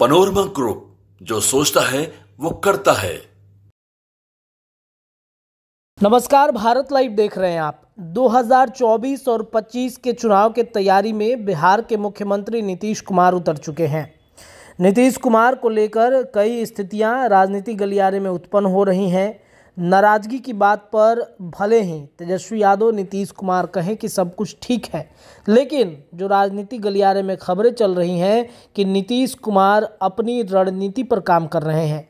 panorama group जो सोचता है वो करता है नमस्कार भारत लाइव देख रहे हैं आप 2024 और 25 के चुनाव के तैयारी में बिहार के मुख्यमंत्री नीतीश कुमार उतर चुके हैं नीतीश कुमार को लेकर कई स्थितियां राजनीतिक गलियारे में उत्पन्न हो रही हैं नाराज़गी की बात पर भले ही तेजस्वी यादव नीतीश कुमार कहें कि सब कुछ ठीक है लेकिन जो राजनीति गलियारे में खबरें चल रही हैं कि नीतीश कुमार अपनी रणनीति पर काम कर रहे हैं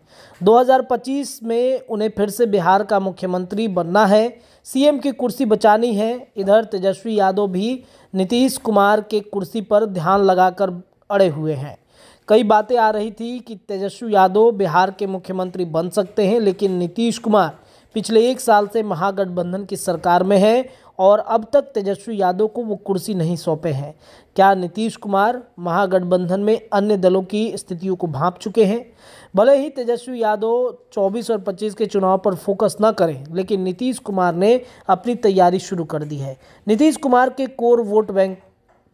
2025 में उन्हें फिर से बिहार का मुख्यमंत्री बनना है सीएम की कुर्सी बचानी है इधर तेजस्वी यादव भी नीतीश कुमार के कुर्सी पर ध्यान लगाकर अड़े हुए हैं कई बातें आ रही थी कि तेजस्वी यादव बिहार के मुख्यमंत्री बन सकते हैं लेकिन नीतीश कुमार पिछले एक साल से महागठबंधन की सरकार में है और अब तक तेजस्वी यादव को वो कुर्सी नहीं सौंपे हैं क्या नीतीश कुमार महागठबंधन में अन्य दलों की स्थितियों को भांप चुके हैं भले ही तेजस्वी यादव 24 और 25 के चुनाव पर फोकस न करें लेकिन नीतीश कुमार ने अपनी तैयारी शुरू कर दी है नीतीश कुमार के कोर वोट बैंक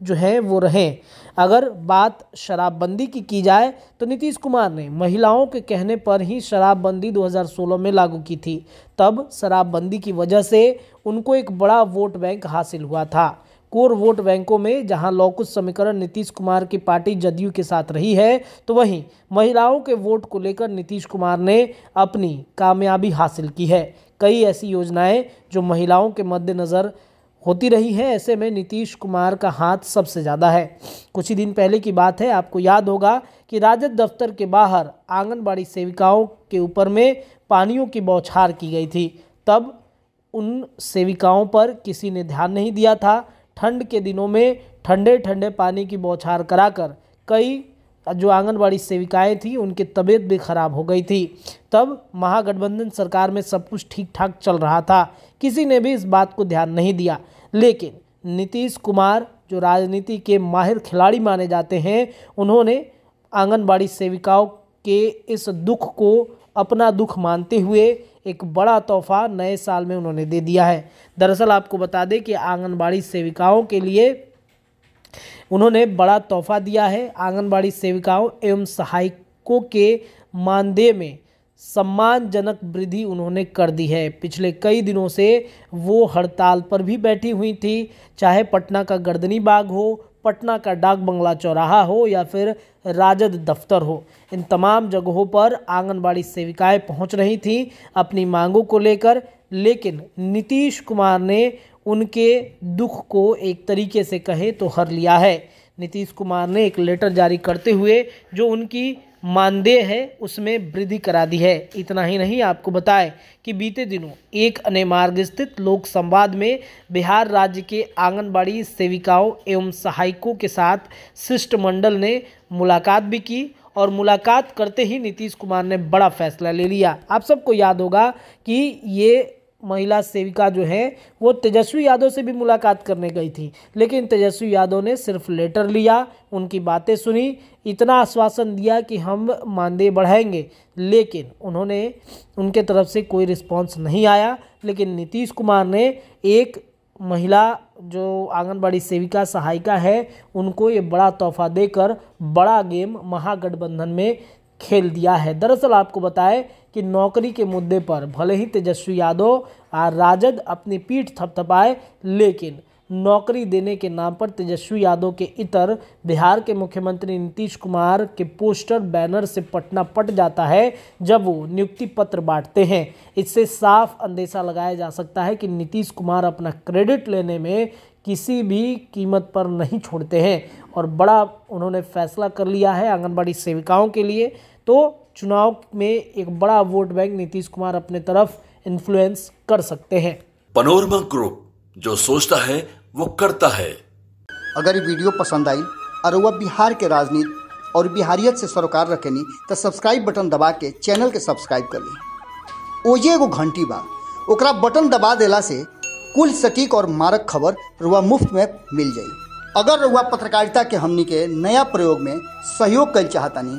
जो हैं वो रहें अगर बात शराबबंदी की की जाए तो नीतीश कुमार ने महिलाओं के कहने पर ही शराबबंदी 2016 में लागू की थी तब शराबबंदी की वजह से उनको एक बड़ा वोट बैंक हासिल हुआ था कोर वोट बैंकों में जहां लौकुश समीकरण नीतीश कुमार की पार्टी जदयू के साथ रही है तो वहीं महिलाओं के वोट को लेकर नीतीश कुमार ने अपनी कामयाबी हासिल की है कई ऐसी योजनाएं जो महिलाओं के मद्देनज़र होती रही है ऐसे में नीतीश कुमार का हाथ सबसे ज़्यादा है कुछ ही दिन पहले की बात है आपको याद होगा कि राजद दफ्तर के बाहर आंगनबाड़ी सेविकाओं के ऊपर में पानियों की बौछार की गई थी तब उन सेविकाओं पर किसी ने ध्यान नहीं दिया था ठंड के दिनों में ठंडे ठंडे पानी की बौछार कराकर कई जो आंगनबाड़ी सेविकाएं थीं उनकी तबीयत भी खराब हो गई थी तब महागठबंधन सरकार में सब कुछ ठीक ठाक चल रहा था किसी ने भी इस बात को ध्यान नहीं दिया लेकिन नीतीश कुमार जो राजनीति के माहिर खिलाड़ी माने जाते हैं उन्होंने आंगनबाड़ी सेविकाओं के इस दुख को अपना दुख मानते हुए एक बड़ा तोहफा नए साल में उन्होंने दे दिया है दरअसल आपको बता दें कि आंगनबाड़ी सेविकाओं के लिए उन्होंने बड़ा तोहफा दिया है आंगनबाड़ी सेविकाओं एवं सहायकों के मानदेय में सम्मानजनक वृद्धि उन्होंने कर दी है पिछले कई दिनों से वो हड़ताल पर भी बैठी हुई थी चाहे पटना का गर्दनी बाग हो पटना का डाक बंगला चौराहा हो या फिर राजद दफ्तर हो इन तमाम जगहों पर आंगनबाड़ी सेविकाएं पहुंच रही थीं अपनी मांगों को लेकर लेकिन नीतीश कुमार ने उनके दुख को एक तरीके से कहें तो हर लिया है नीतीश कुमार ने एक लेटर जारी करते हुए जो उनकी मानदेय है उसमें वृद्धि करा दी है इतना ही नहीं आपको बताएं कि बीते दिनों एक अन्य मार्ग स्थित लोक संवाद में बिहार राज्य के आंगनबाड़ी सेविकाओं एवं सहायकों के साथ शिष्टमंडल ने मुलाकात भी की और मुलाकात करते ही नीतीश कुमार ने बड़ा फैसला ले लिया आप सबको याद होगा कि ये महिला सेविका जो है वो तेजस्वी यादव से भी मुलाकात करने गई थी लेकिन तेजस्वी यादव ने सिर्फ लेटर लिया उनकी बातें सुनी इतना आश्वासन दिया कि हम मानदेय बढ़ाएंगे लेकिन उन्होंने उनके तरफ से कोई रिस्पॉन्स नहीं आया लेकिन नीतीश कुमार ने एक महिला जो आंगनबाड़ी सेविका सहायिका है उनको ये बड़ा तोहफा देकर बड़ा गेम महागठबंधन में खेल दिया है दरअसल आपको बताएं कि नौकरी के मुद्दे पर भले ही तेजस्वी यादव और राजद अपनी पीठ थपथपाए लेकिन नौकरी देने के नाम पर तेजस्वी यादव के इतर बिहार के मुख्यमंत्री नीतीश कुमार के पोस्टर बैनर से पटना पट जाता है जब वो नियुक्ति पत्र बांटते हैं इससे साफ अंदेशा लगाया जा सकता है कि नीतीश कुमार अपना क्रेडिट लेने में किसी भी कीमत पर नहीं छोड़ते हैं और बड़ा उन्होंने फैसला कर लिया है आंगनबाड़ी सेविकाओं के लिए तो चुनाव में एक बड़ा वोट बैंक नीतीश कुमार अपने तरफ इन्फ्लुएंस कर सकते हैं पनोरमा ग्रुप जो सोचता है वो करता है अगर ये वीडियो पसंद आई और वह बिहार के राजनीति और बिहारियत से सरोकार रखनी तो सब्सक्राइब बटन दबा के चैनल के सब्सक्राइब कर ली ओजे एगो घंटी बा ओकरा बटन दबा देला से कुल सटीक और मारक खबर रुआ मुफ्त में मिल जाए अगर रुआ पत्रकारिता के हमनी के नया प्रयोग में सहयोग कर चाहतनी